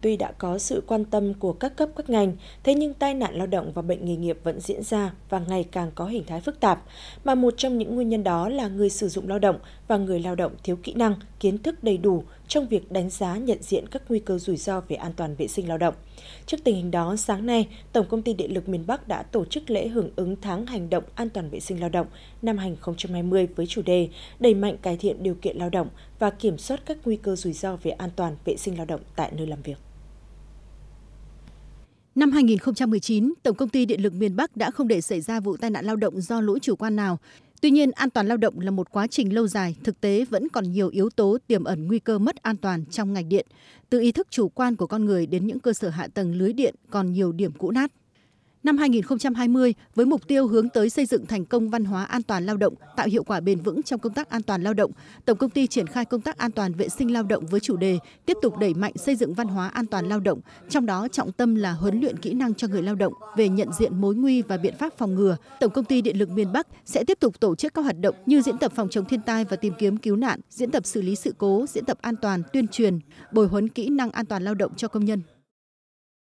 Tuy đã có sự quan tâm của các cấp các ngành, thế nhưng tai nạn lao động và bệnh nghề nghiệp vẫn diễn ra và ngày càng có hình thái phức tạp, mà một trong những nguyên nhân đó là người sử dụng lao động và người lao động thiếu kỹ năng, kiến thức đầy đủ trong việc đánh giá nhận diện các nguy cơ rủi ro về an toàn vệ sinh lao động. Trước tình hình đó, sáng nay, Tổng công ty Điện lực miền Bắc đã tổ chức lễ hưởng ứng tháng hành động an toàn vệ sinh lao động năm 2020 với chủ đề đẩy mạnh cải thiện điều kiện lao động và kiểm soát các nguy cơ rủi ro về an toàn vệ sinh lao động tại nơi làm việc. Năm 2019, Tổng công ty Điện lực miền Bắc đã không để xảy ra vụ tai nạn lao động do lỗi chủ quan nào. Tuy nhiên, an toàn lao động là một quá trình lâu dài, thực tế vẫn còn nhiều yếu tố tiềm ẩn nguy cơ mất an toàn trong ngành điện, từ ý thức chủ quan của con người đến những cơ sở hạ tầng lưới điện còn nhiều điểm cũ nát. Năm 2020, với mục tiêu hướng tới xây dựng thành công văn hóa an toàn lao động, tạo hiệu quả bền vững trong công tác an toàn lao động, Tổng công ty triển khai công tác an toàn vệ sinh lao động với chủ đề tiếp tục đẩy mạnh xây dựng văn hóa an toàn lao động, trong đó trọng tâm là huấn luyện kỹ năng cho người lao động về nhận diện mối nguy và biện pháp phòng ngừa. Tổng công ty Điện lực miền Bắc sẽ tiếp tục tổ chức các hoạt động như diễn tập phòng chống thiên tai và tìm kiếm cứu nạn, diễn tập xử lý sự cố, diễn tập an toàn, tuyên truyền, bồi huấn kỹ năng an toàn lao động cho công nhân.